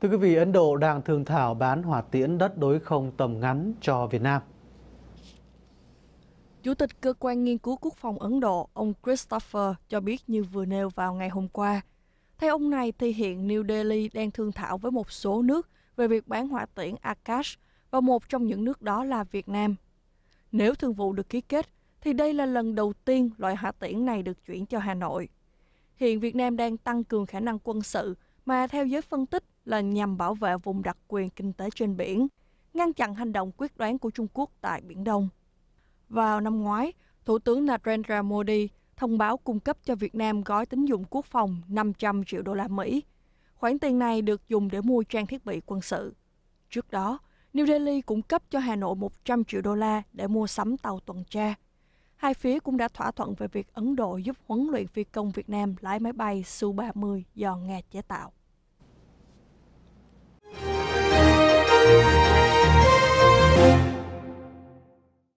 Thưa quý vị, Ấn Độ đang thương thảo bán hỏa tiễn đất đối không tầm ngắn cho Việt Nam. Chủ tịch Cơ quan Nghiên cứu Quốc phòng Ấn Độ, ông Christopher, cho biết như vừa nêu vào ngày hôm qua. Theo ông này, thì hiện New Delhi đang thương thảo với một số nước về việc bán hỏa tiễn Akash và một trong những nước đó là Việt Nam. Nếu thương vụ được ký kết, thì đây là lần đầu tiên loại hỏa tiễn này được chuyển cho Hà Nội. Hiện Việt Nam đang tăng cường khả năng quân sự, mà theo giới phân tích là nhằm bảo vệ vùng đặc quyền kinh tế trên biển, ngăn chặn hành động quyết đoán của Trung Quốc tại Biển Đông. Vào năm ngoái, Thủ tướng Narendra Modi thông báo cung cấp cho Việt Nam gói tín dụng quốc phòng 500 triệu đô la Mỹ. Khoản tiền này được dùng để mua trang thiết bị quân sự. Trước đó, New Delhi cũng cấp cho Hà Nội 100 triệu đô la để mua sắm tàu tuần tra. Hai phía cũng đã thỏa thuận về việc Ấn Độ giúp huấn luyện phi công Việt Nam lái máy bay Su-30 do Nga chế tạo.